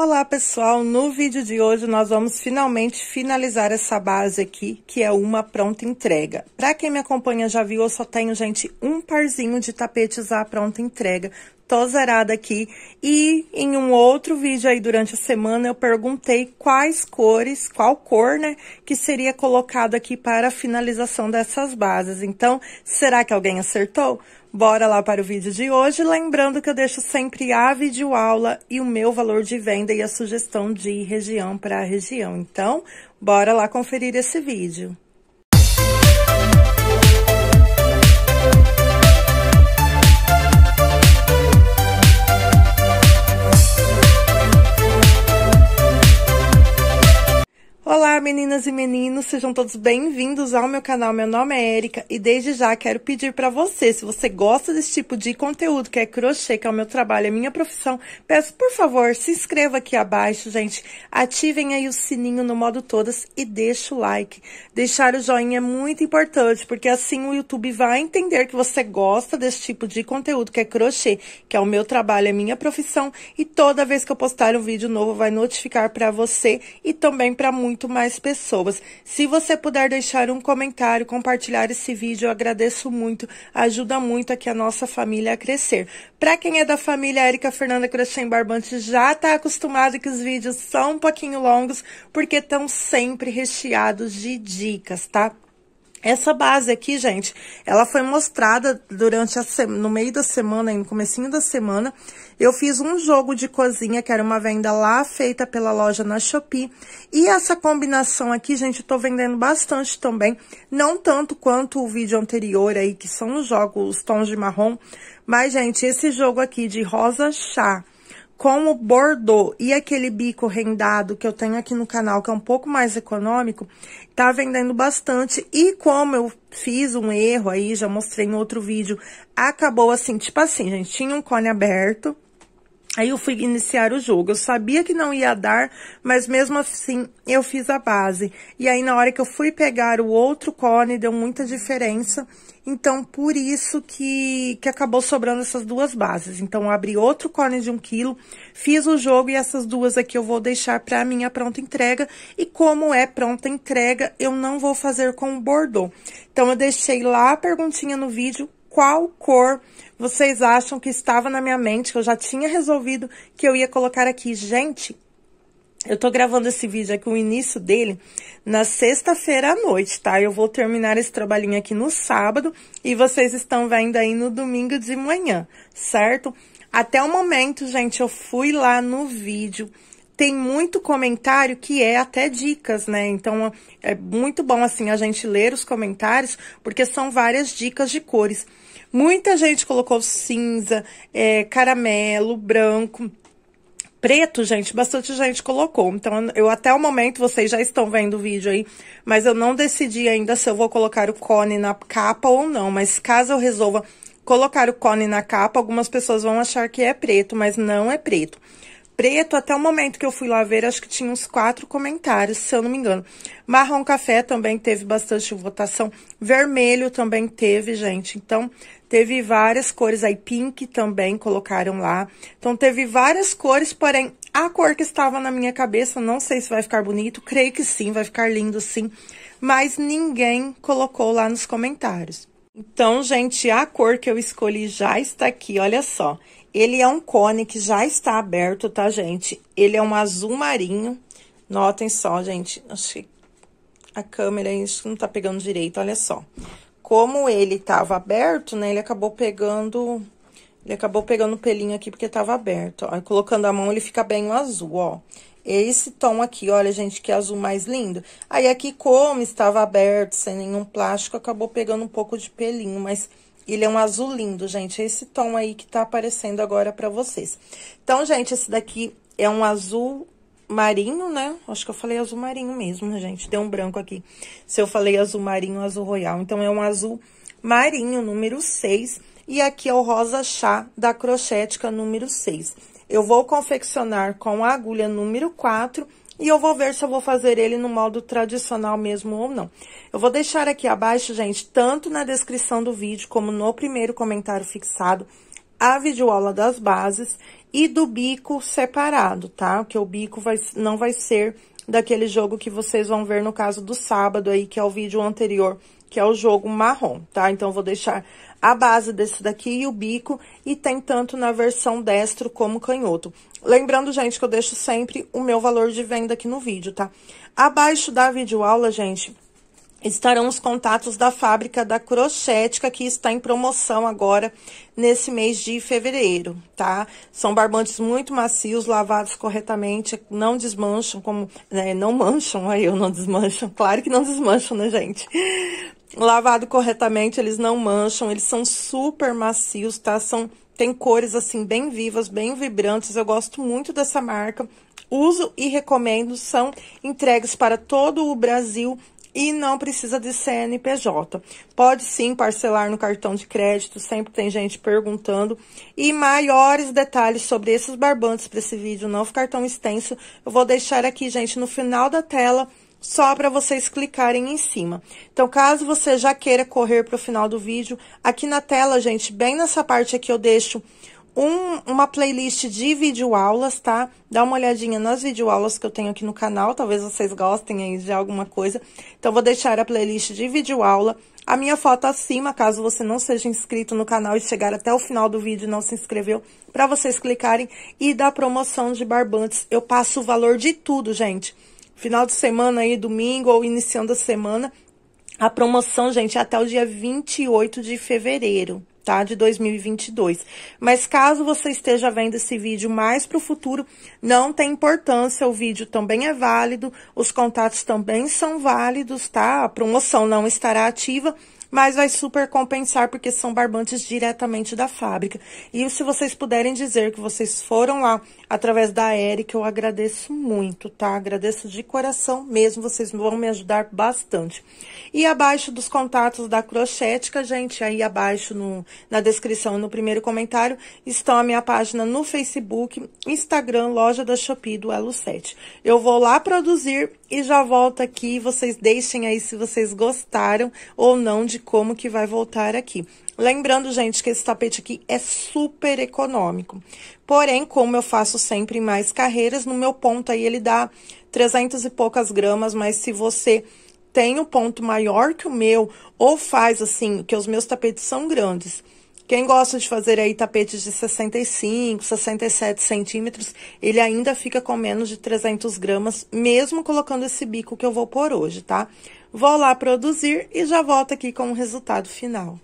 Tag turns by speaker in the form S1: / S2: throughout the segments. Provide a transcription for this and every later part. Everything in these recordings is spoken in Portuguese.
S1: Olá pessoal, no vídeo de hoje nós vamos finalmente finalizar essa base aqui, que é uma pronta entrega. Para quem me acompanha já viu, eu só tenho, gente, um parzinho de tapetes à pronta entrega, tô zerada aqui. E em um outro vídeo aí durante a semana eu perguntei quais cores, qual cor, né, que seria colocado aqui para a finalização dessas bases. Então, será que alguém acertou? Bora lá para o vídeo de hoje, lembrando que eu deixo sempre a videoaula e o meu valor de venda e a sugestão de região para região. Então, bora lá conferir esse vídeo. all meninas e meninos, sejam todos bem-vindos ao meu canal. Meu nome é Erika e desde já quero pedir para você, se você gosta desse tipo de conteúdo, que é crochê, que é o meu trabalho, é minha profissão, peço por favor, se inscreva aqui abaixo, gente. Ativem aí o sininho no modo todas e deixa o like. Deixar o joinha é muito importante, porque assim o YouTube vai entender que você gosta desse tipo de conteúdo, que é crochê, que é o meu trabalho, é minha profissão, e toda vez que eu postar um vídeo novo vai notificar para você e também para muito mais mais pessoas. Se você puder deixar um comentário, compartilhar esse vídeo, eu agradeço muito. Ajuda muito aqui a nossa família a crescer. Para quem é da família Érica Fernanda Crochê em Barbante, já está acostumado que os vídeos são um pouquinho longos, porque estão sempre recheados de dicas, tá? Essa base aqui, gente, ela foi mostrada durante a no meio da semana, no comecinho da semana. Eu fiz um jogo de cozinha, que era uma venda lá feita pela loja na Shopee. E essa combinação aqui, gente, eu tô vendendo bastante também. Não tanto quanto o vídeo anterior aí, que são os jogos os tons de marrom. Mas, gente, esse jogo aqui de rosa chá com o bordô e aquele bico rendado que eu tenho aqui no canal, que é um pouco mais econômico, tá vendendo bastante. E como eu fiz um erro aí, já mostrei em outro vídeo, acabou assim, tipo assim, gente, tinha um cone aberto, Aí eu fui iniciar o jogo. Eu sabia que não ia dar, mas mesmo assim eu fiz a base. E aí na hora que eu fui pegar o outro cone, deu muita diferença. Então, por isso que, que acabou sobrando essas duas bases. Então, eu abri outro cone de um quilo, fiz o jogo e essas duas aqui eu vou deixar para minha pronta entrega. E como é pronta entrega, eu não vou fazer com o bordô. Então, eu deixei lá a perguntinha no vídeo, qual cor vocês acham que estava na minha mente, que eu já tinha resolvido que eu ia colocar aqui. Gente, eu tô gravando esse vídeo aqui, o início dele, na sexta-feira à noite, tá? Eu vou terminar esse trabalhinho aqui no sábado e vocês estão vendo aí no domingo de manhã, certo? Até o momento, gente, eu fui lá no vídeo. Tem muito comentário que é até dicas, né? Então, é muito bom, assim, a gente ler os comentários, porque são várias dicas de cores. Muita gente colocou cinza, é, caramelo, branco. Preto, gente, bastante gente colocou. Então, eu até o momento, vocês já estão vendo o vídeo aí, mas eu não decidi ainda se eu vou colocar o cone na capa ou não. Mas caso eu resolva colocar o cone na capa, algumas pessoas vão achar que é preto, mas não é preto. Preto, até o momento que eu fui lá ver, acho que tinha uns quatro comentários, se eu não me engano. Marrom café também teve bastante votação. Vermelho também teve, gente. Então, teve várias cores. Aí, pink também colocaram lá. Então, teve várias cores, porém, a cor que estava na minha cabeça, não sei se vai ficar bonito. Creio que sim, vai ficar lindo sim. Mas ninguém colocou lá nos comentários. Então, gente, a cor que eu escolhi já está aqui, olha só. Ele é um cone que já está aberto, tá, gente? Ele é um azul marinho. Notem só, gente. Acho que a câmera isso não tá pegando direito, olha só. Como ele tava aberto, né? Ele acabou pegando... Ele acabou pegando o pelinho aqui porque tava aberto, ó. colocando a mão, ele fica bem azul, ó. Esse tom aqui, olha, gente, que azul mais lindo. Aí aqui, como estava aberto, sem nenhum plástico, acabou pegando um pouco de pelinho, mas ele é um azul lindo, gente. É esse tom aí que tá aparecendo agora pra vocês. Então, gente, esse daqui é um azul marinho, né? Acho que eu falei azul marinho mesmo, né, gente? Deu um branco aqui. Se eu falei azul marinho, azul royal. Então, é um azul marinho, número 6. E aqui é o rosa chá da crochética número 6. Eu vou confeccionar com a agulha número 4 e eu vou ver se eu vou fazer ele no modo tradicional mesmo ou não. Eu vou deixar aqui abaixo, gente, tanto na descrição do vídeo como no primeiro comentário fixado, a videoaula das bases e do bico separado, tá? Que o bico vai, não vai ser daquele jogo que vocês vão ver no caso do sábado aí, que é o vídeo anterior, que é o jogo marrom, tá? Então, vou deixar a base desse daqui e o bico, e tem tanto na versão destro como canhoto. Lembrando, gente, que eu deixo sempre o meu valor de venda aqui no vídeo, tá? Abaixo da videoaula, gente, estarão os contatos da fábrica da Crochética, que está em promoção agora nesse mês de fevereiro, tá? São barbantes muito macios, lavados corretamente, não desmancham, como, né, não mancham, aí eu não desmancham, claro que não desmancham, né, gente? lavado corretamente, eles não mancham, eles são super macios, tá? São tem cores assim bem vivas, bem vibrantes. Eu gosto muito dessa marca. Uso e recomendo, são entregues para todo o Brasil e não precisa de CNPJ. Pode sim parcelar no cartão de crédito, sempre tem gente perguntando. E maiores detalhes sobre esses barbantes para esse vídeo não ficar tão extenso, eu vou deixar aqui, gente, no final da tela só para vocês clicarem em cima. Então, caso você já queira correr para o final do vídeo, aqui na tela, gente, bem nessa parte aqui eu deixo um, uma playlist de videoaulas, tá? Dá uma olhadinha nas videoaulas que eu tenho aqui no canal, talvez vocês gostem aí de alguma coisa. Então, vou deixar a playlist de videoaula a minha foto acima, caso você não seja inscrito no canal e chegar até o final do vídeo e não se inscreveu, para vocês clicarem e da promoção de barbantes. Eu passo o valor de tudo, gente final de semana aí, domingo ou iniciando a semana. A promoção, gente, é até o dia 28 de fevereiro, tá? De 2022. Mas caso você esteja vendo esse vídeo mais para o futuro, não tem importância, o vídeo também é válido, os contatos também são válidos, tá? A promoção não estará ativa, mas vai super compensar porque são barbantes diretamente da fábrica. E se vocês puderem dizer que vocês foram lá através da Érica, eu agradeço muito, tá? Agradeço de coração mesmo, vocês vão me ajudar bastante. E abaixo dos contatos da Crochética, gente, aí abaixo no, na descrição, no primeiro comentário, estão a minha página no Facebook, Instagram, Loja da Shopee do Elo 7. Eu vou lá produzir e já volto aqui, vocês deixem aí se vocês gostaram ou não de como que vai voltar aqui. Lembrando, gente, que esse tapete aqui é super econômico. Porém, como eu faço sempre mais carreiras, no meu ponto aí ele dá 300 e poucas gramas, mas se você tem um ponto maior que o meu, ou faz assim, que os meus tapetes são grandes. Quem gosta de fazer aí tapetes de 65, 67 centímetros, ele ainda fica com menos de 300 gramas, mesmo colocando esse bico que eu vou por hoje, tá? Vou lá produzir e já volto aqui com o resultado final.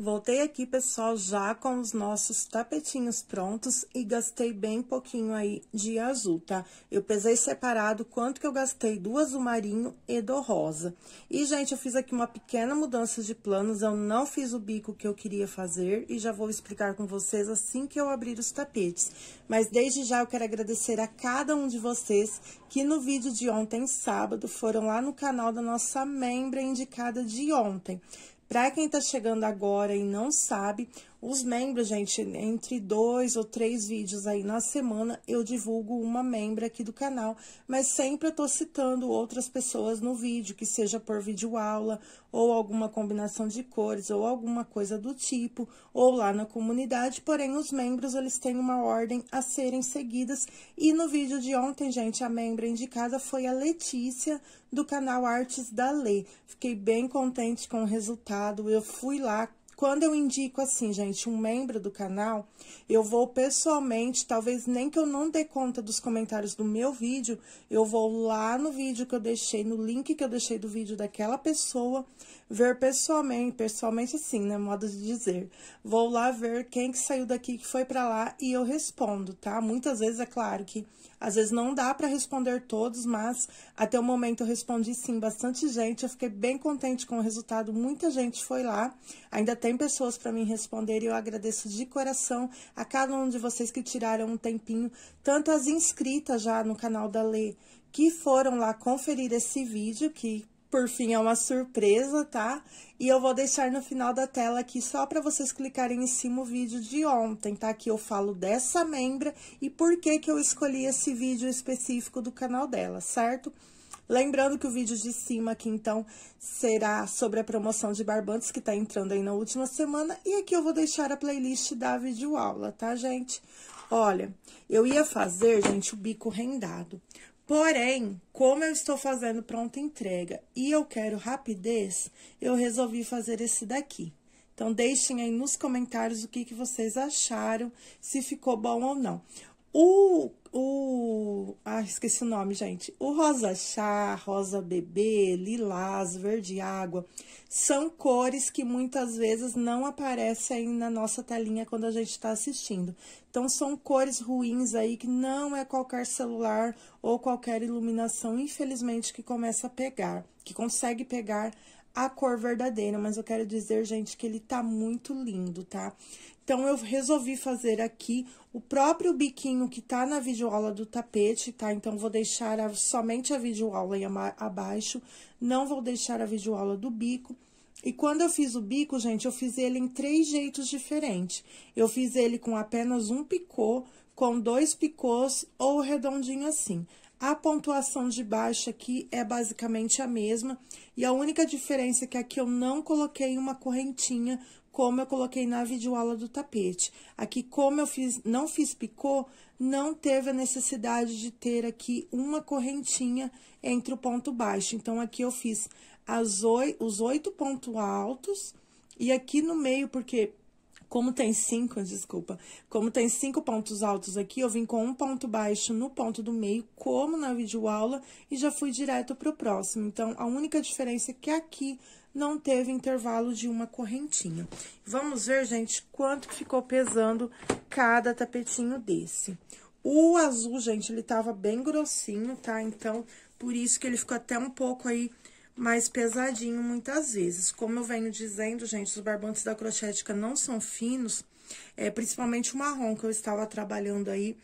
S1: Voltei aqui, pessoal, já com os nossos tapetinhos prontos e gastei bem pouquinho aí de azul, tá? Eu pesei separado quanto que eu gastei do azul marinho e do rosa. E, gente, eu fiz aqui uma pequena mudança de planos, eu não fiz o bico que eu queria fazer e já vou explicar com vocês assim que eu abrir os tapetes. Mas, desde já, eu quero agradecer a cada um de vocês que no vídeo de ontem, sábado, foram lá no canal da nossa membra indicada de ontem. Para quem está chegando agora e não sabe, os membros, gente, entre dois ou três vídeos aí na semana, eu divulgo uma membra aqui do canal, mas sempre eu tô citando outras pessoas no vídeo, que seja por vídeo aula ou alguma combinação de cores, ou alguma coisa do tipo, ou lá na comunidade, porém os membros, eles têm uma ordem a serem seguidas, e no vídeo de ontem, gente, a membra indicada foi a Letícia, do canal Artes da Lê. Fiquei bem contente com o resultado eu fui lá quando eu indico assim, gente, um membro do canal, eu vou pessoalmente, talvez nem que eu não dê conta dos comentários do meu vídeo, eu vou lá no vídeo que eu deixei, no link que eu deixei do vídeo daquela pessoa, ver pessoalmente, pessoalmente assim, né, modo de dizer. Vou lá ver quem que saiu daqui, que foi para lá e eu respondo, tá? Muitas vezes é claro que às vezes não dá para responder todos, mas até o momento eu respondi sim bastante gente, eu fiquei bem contente com o resultado, muita gente foi lá. Ainda tem tem pessoas para me responder e eu agradeço de coração a cada um de vocês que tiraram um tempinho, tanto as inscritas já no canal da Lê, que foram lá conferir esse vídeo, que por fim é uma surpresa, tá? E eu vou deixar no final da tela aqui só para vocês clicarem em cima o vídeo de ontem, tá? Que eu falo dessa membra e por que que eu escolhi esse vídeo específico do canal dela, certo? Lembrando que o vídeo de cima aqui, então, será sobre a promoção de barbantes que tá entrando aí na última semana. E aqui eu vou deixar a playlist da videoaula, tá, gente? Olha, eu ia fazer, gente, o bico rendado. Porém, como eu estou fazendo pronta entrega e eu quero rapidez, eu resolvi fazer esse daqui. Então, deixem aí nos comentários o que, que vocês acharam, se ficou bom ou não. O, o o. Ah, esqueci o nome, gente. O rosa chá, rosa bebê, lilás, verde água, são cores que muitas vezes não aparecem na nossa telinha quando a gente está assistindo. Então, são cores ruins aí que não é qualquer celular ou qualquer iluminação, infelizmente, que começa a pegar, que consegue pegar a cor verdadeira, mas eu quero dizer, gente, que ele tá muito lindo, tá? Então, eu resolvi fazer aqui o próprio biquinho que tá na videoaula do tapete, tá? Então, vou deixar a, somente a videoaula aí abaixo, não vou deixar a videoaula do bico. E quando eu fiz o bico, gente, eu fiz ele em três jeitos diferentes. Eu fiz ele com apenas um picô, com dois picôs ou redondinho assim. A pontuação de baixo aqui é basicamente a mesma, e a única diferença é que aqui eu não coloquei uma correntinha, como eu coloquei na videoaula do tapete. Aqui, como eu fiz, não fiz picô, não teve a necessidade de ter aqui uma correntinha entre o ponto baixo. Então, aqui eu fiz as os oito pontos altos e aqui no meio, porque como tem cinco, desculpa, como tem cinco pontos altos aqui, eu vim com um ponto baixo no ponto do meio, como na videoaula, e já fui direto pro próximo. Então, a única diferença é que aqui não teve intervalo de uma correntinha. Vamos ver, gente, quanto que ficou pesando cada tapetinho desse. O azul, gente, ele tava bem grossinho, tá? Então, por isso que ele ficou até um pouco aí mais pesadinho muitas vezes. Como eu venho dizendo, gente, os barbantes da crochética não são finos, é, principalmente o marrom que eu estava trabalhando aí,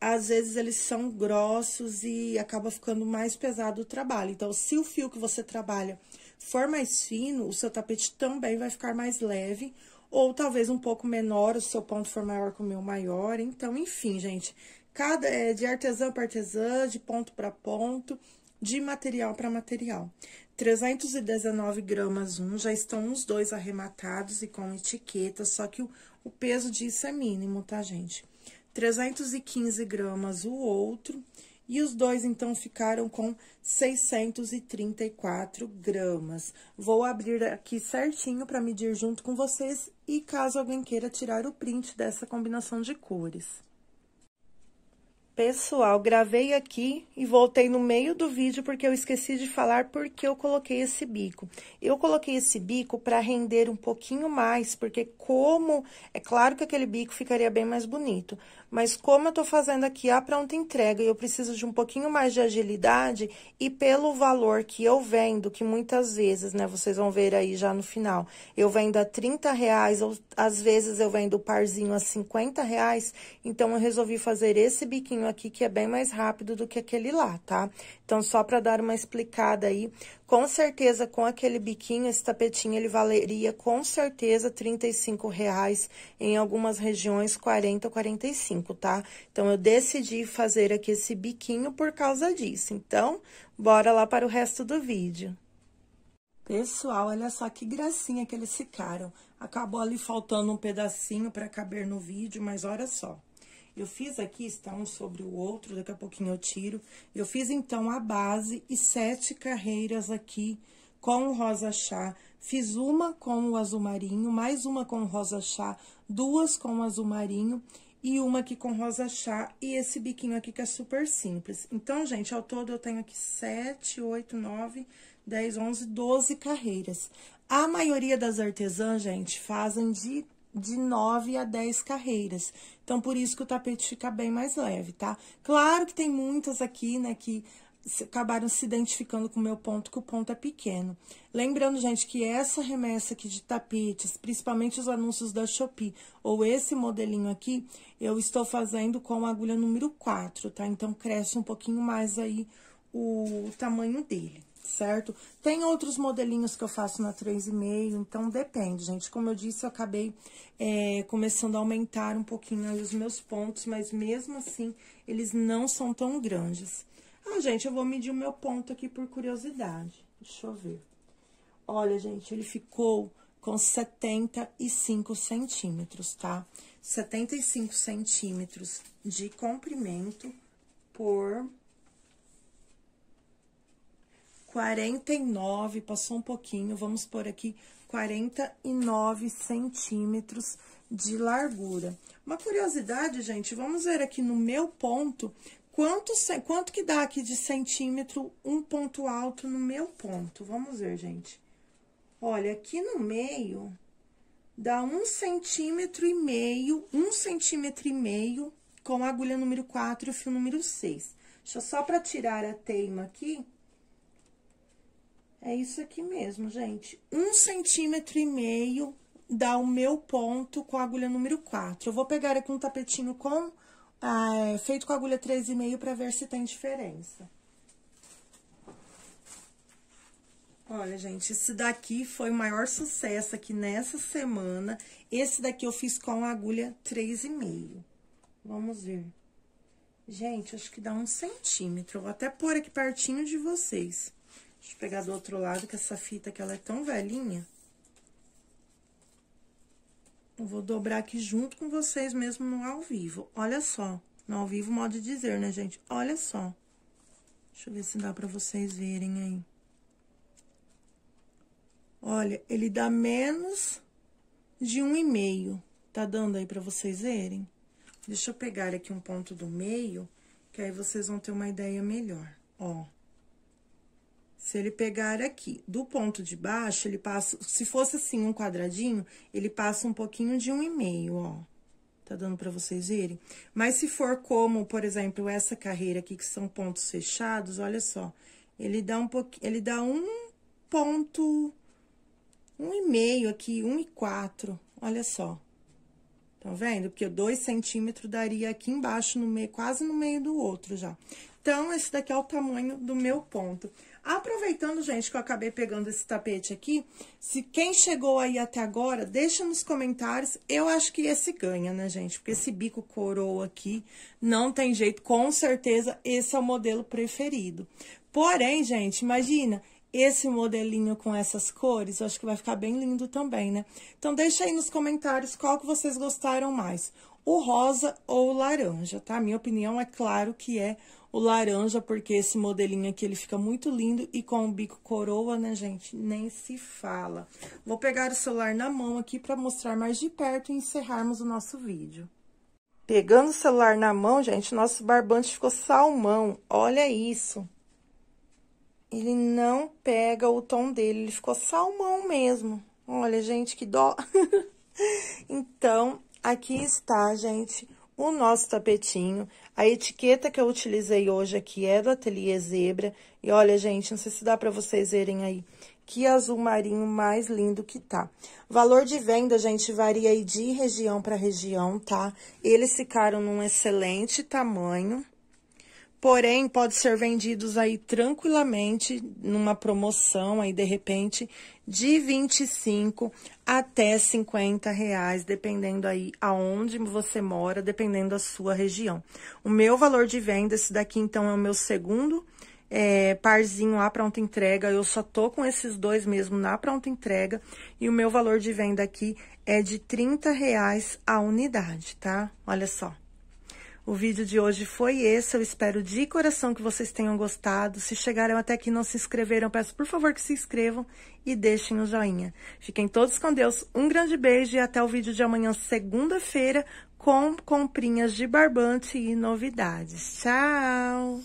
S1: às vezes eles são grossos e acaba ficando mais pesado o trabalho. Então, se o fio que você trabalha for mais fino, o seu tapete também vai ficar mais leve, ou talvez um pouco menor, o seu ponto for maior que o meu maior. Então, enfim, gente, cada é, de artesã para artesã, de ponto para ponto, de material para material. 319 gramas um, já estão os dois arrematados e com etiqueta, só que o, o peso disso é mínimo, tá, gente? 315 gramas o outro, e os dois, então, ficaram com 634 gramas. Vou abrir aqui certinho para medir junto com vocês e caso alguém queira tirar o print dessa combinação de cores. Pessoal, gravei aqui e voltei no meio do vídeo porque eu esqueci de falar porque eu coloquei esse bico. Eu coloquei esse bico para render um pouquinho mais, porque como... É claro que aquele bico ficaria bem mais bonito, mas como eu estou fazendo aqui a pronta entrega e eu preciso de um pouquinho mais de agilidade, e pelo valor que eu vendo, que muitas vezes, né, vocês vão ver aí já no final, eu vendo a 30 reais, ou às vezes eu vendo o parzinho a 50 reais, então eu resolvi fazer esse biquinho aqui, que é bem mais rápido do que aquele lá, tá? Então, só para dar uma explicada aí, com certeza, com aquele biquinho, esse tapetinho, ele valeria com certeza R$ 35 reais, em algumas regiões 40, 45. 5, tá? Então, eu decidi fazer aqui esse biquinho por causa disso. Então, bora lá para o resto do vídeo. Pessoal, olha só que gracinha que eles ficaram. Acabou ali faltando um pedacinho para caber no vídeo, mas olha só. Eu fiz aqui, está um sobre o outro, daqui a pouquinho eu tiro. Eu fiz, então, a base e sete carreiras aqui com o rosa chá. Fiz uma com o azul marinho, mais uma com o rosa chá, duas com o azul marinho e uma aqui com rosa chá e esse biquinho aqui que é super simples. Então, gente, ao todo eu tenho aqui 7, 8, 9, 10, 11, 12 carreiras. A maioria das artesãs, gente, fazem de de 9 a 10 carreiras. Então, por isso que o tapete fica bem mais leve, tá? Claro que tem muitas aqui, né, que acabaram se identificando com o meu ponto, que o ponto é pequeno. Lembrando, gente, que essa remessa aqui de tapetes, principalmente os anúncios da Shopee, ou esse modelinho aqui, eu estou fazendo com a agulha número 4, tá? Então, cresce um pouquinho mais aí o tamanho dele, certo? Tem outros modelinhos que eu faço na 3,5, então depende, gente. Como eu disse, eu acabei é, começando a aumentar um pouquinho os meus pontos, mas mesmo assim, eles não são tão grandes. Ah, gente, eu vou medir o meu ponto aqui por curiosidade. Deixa eu ver. Olha, gente, ele ficou com 75 centímetros, tá? 75 centímetros de comprimento por 49, passou um pouquinho, vamos por aqui 49 centímetros de largura. Uma curiosidade, gente, vamos ver aqui no meu ponto Quanto, quanto que dá aqui de centímetro um ponto alto no meu ponto? Vamos ver, gente. Olha, aqui no meio, dá um centímetro e meio, um centímetro e meio com a agulha número 4 e o fio número 6. Deixa eu só para tirar a teima aqui. É isso aqui mesmo, gente. Um centímetro e meio dá o meu ponto com a agulha número 4. Eu vou pegar aqui um tapetinho com ah, é feito com agulha 3,5 para ver se tem diferença. Olha, gente, esse daqui foi o maior sucesso aqui nessa semana. Esse daqui eu fiz com agulha 3,5. Vamos ver. Gente, acho que dá um centímetro. Vou até pôr aqui pertinho de vocês. Deixa eu pegar do outro lado, que essa fita que ela é tão velhinha. Eu vou dobrar aqui junto com vocês mesmo no ao vivo. Olha só. No ao vivo, modo de dizer, né, gente? Olha só. Deixa eu ver se dá pra vocês verem aí. Olha, ele dá menos de um e meio. Tá dando aí pra vocês verem? Deixa eu pegar aqui um ponto do meio, que aí vocês vão ter uma ideia melhor. Ó. Se ele pegar aqui do ponto de baixo, ele passa, se fosse assim um quadradinho, ele passa um pouquinho de um e meio, ó. Tá dando para vocês verem? Mas se for como, por exemplo, essa carreira aqui, que são pontos fechados, olha só. Ele dá um pouquinho, ele dá um ponto, um e meio aqui, um e quatro, olha só. Tá vendo? Porque dois centímetros daria aqui embaixo, no meio, quase no meio do outro já. Então, esse daqui é o tamanho do meu ponto. Aproveitando, gente, que eu acabei pegando esse tapete aqui, se quem chegou aí até agora, deixa nos comentários. Eu acho que esse ganha, né, gente? Porque esse bico coroa aqui não tem jeito. Com certeza, esse é o modelo preferido. Porém, gente, imagina, esse modelinho com essas cores, eu acho que vai ficar bem lindo também, né? Então, deixa aí nos comentários qual que vocês gostaram mais, o rosa ou o laranja, tá? Minha opinião é claro que é o laranja, porque esse modelinho aqui, ele fica muito lindo. E com o bico coroa, né, gente, nem se fala. Vou pegar o celular na mão aqui para mostrar mais de perto e encerrarmos o nosso vídeo. Pegando o celular na mão, gente, nosso barbante ficou salmão. Olha isso. Ele não pega o tom dele, ele ficou salmão mesmo. Olha, gente, que dó. então, aqui está, gente, o nosso tapetinho. A etiqueta que eu utilizei hoje aqui é do Ateliê Zebra. E olha, gente, não sei se dá para vocês verem aí. Que azul marinho mais lindo que tá. Valor de venda, gente, varia aí de região para região, tá? Eles ficaram num excelente tamanho porém pode ser vendidos aí tranquilamente numa promoção aí de repente de 25 até 50 reais, dependendo aí aonde você mora, dependendo da sua região. O meu valor de venda, esse daqui então é o meu segundo é, parzinho lá pronta entrega, eu só tô com esses dois mesmo na pronta entrega e o meu valor de venda aqui é de 30 reais a unidade, tá? Olha só. O vídeo de hoje foi esse. Eu espero de coração que vocês tenham gostado. Se chegaram até aqui e não se inscreveram, peço por favor que se inscrevam e deixem o um joinha. Fiquem todos com Deus. Um grande beijo e até o vídeo de amanhã, segunda-feira, com comprinhas de barbante e novidades. Tchau!